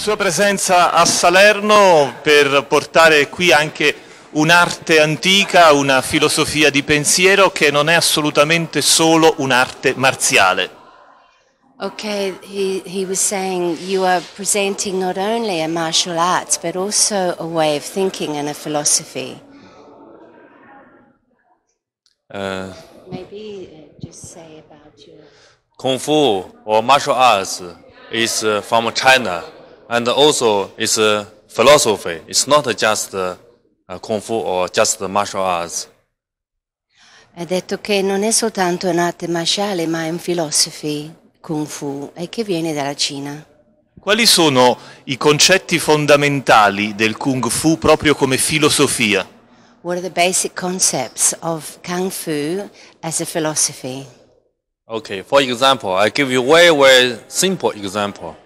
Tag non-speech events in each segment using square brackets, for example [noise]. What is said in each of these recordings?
sua presenza a Salerno per portare qui anche un'arte antica, una filosofia di pensiero che non è assolutamente solo un'arte marziale. Ok, he, he was saying you are presenting not only a martial arts but also a way of thinking and a philosophy. Uh, Maybe uh, just say about your... Kung Fu or martial arts is uh, from China and also it's a philosophy. It's not just uh, kung fu or just martial arts. Hai detto che non è soltanto un'arte marziale, ma è un philosophy kung fu e che viene dalla Cina. Quali sono i concetti fondamentali del kung fu proprio come filosofia? What are the basic concepts of kung fu as a philosophy? Okay, for example, I give you a very very simple example.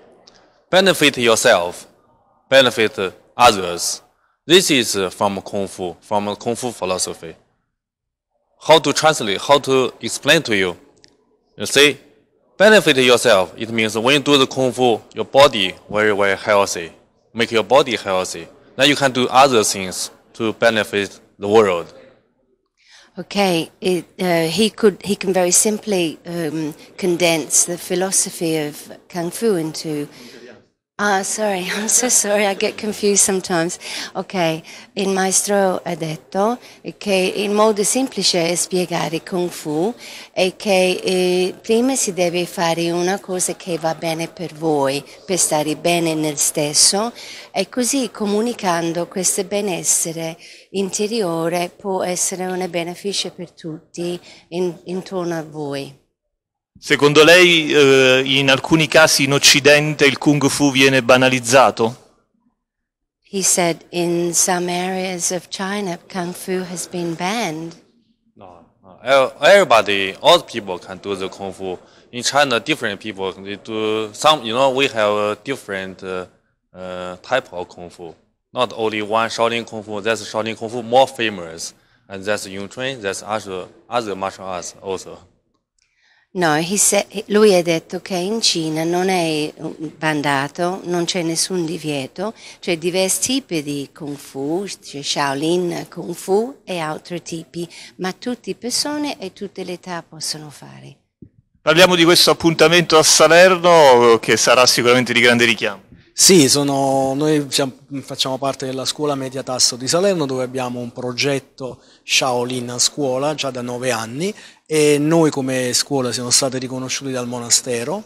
benefit yourself, benefit others. This is from Kung Fu, from Kung Fu philosophy. How to translate, how to explain to you. You see, benefit yourself. It means when you do the Kung Fu, your body very, very healthy. Make your body healthy. Then you can do other things to benefit the world. Okay, it, uh, he could he can very simply um, condense the philosophy of kung fu into Ah, sorry, [laughs] I'm so sorry, I get confused sometimes. Ok, il maestro ha detto che il modo semplice è spiegare Kung Fu è che eh, prima si deve fare una cosa che va bene per voi, per stare bene nel stesso e così comunicando questo benessere interiore può essere un beneficio per tutti in, intorno a voi. Secondo lei eh, in alcuni casi in Occidente il kung fu viene banalizzato? He said in some areas of China kung fu has been banned. No, everybody, all people can do the kung fu. In China, different people they do some. You know, we have different uh, uh, type of kung fu. Not only one Shaolin kung fu. That's Shaolin kung fu more famous, and that's Yun Chun. That's other other martial arts also. No, se- lui ha detto che in Cina non è bandato, non c'è nessun divieto, c'è cioè diversi tipi di Kung Fu, c'è Shaolin Kung Fu e altri tipi, ma tutte le persone e tutte le età possono fare. Parliamo di questo appuntamento a Salerno che sarà sicuramente di grande richiamo. Sì, sono, noi siamo, facciamo parte della scuola media tasso di Salerno dove abbiamo un progetto Shaolin a scuola già da nove anni e noi come scuola siamo stati riconosciuti dal monastero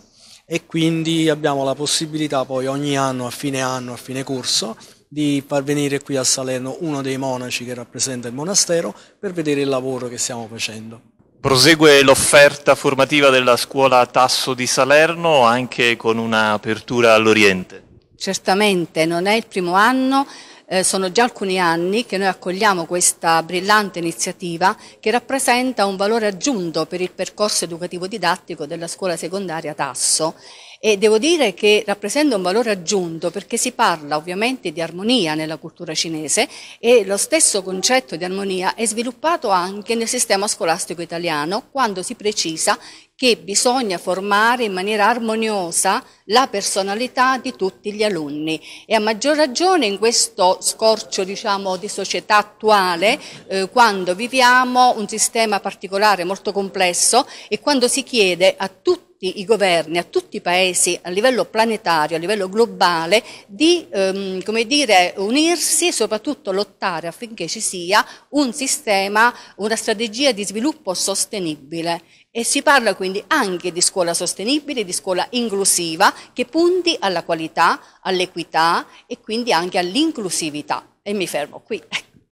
e quindi abbiamo la possibilità poi ogni anno, a fine anno, a fine corso, di far venire qui a Salerno uno dei monaci che rappresenta il monastero per vedere il lavoro che stiamo facendo. Prosegue l'offerta formativa della scuola Tasso di Salerno anche con un'apertura all'Oriente. Certamente, non è il primo anno, eh, sono già alcuni anni che noi accogliamo questa brillante iniziativa che rappresenta un valore aggiunto per il percorso educativo didattico della scuola secondaria Tasso e devo dire che rappresenta un valore aggiunto perché si parla ovviamente di armonia nella cultura cinese e lo stesso concetto di armonia è sviluppato anche nel sistema scolastico italiano quando si precisa che bisogna formare in maniera armoniosa la personalità di tutti gli alunni e a maggior ragione in questo scorcio diciamo, di società attuale eh, quando viviamo un sistema particolare molto complesso e quando si chiede a tutti tutti i governi, a tutti i paesi a livello planetario, a livello globale, di ehm, come dire, unirsi e soprattutto lottare affinché ci sia un sistema, una strategia di sviluppo sostenibile. E si parla quindi anche di scuola sostenibile, di scuola inclusiva, che punti alla qualità, all'equità e quindi anche all'inclusività. E mi fermo qui.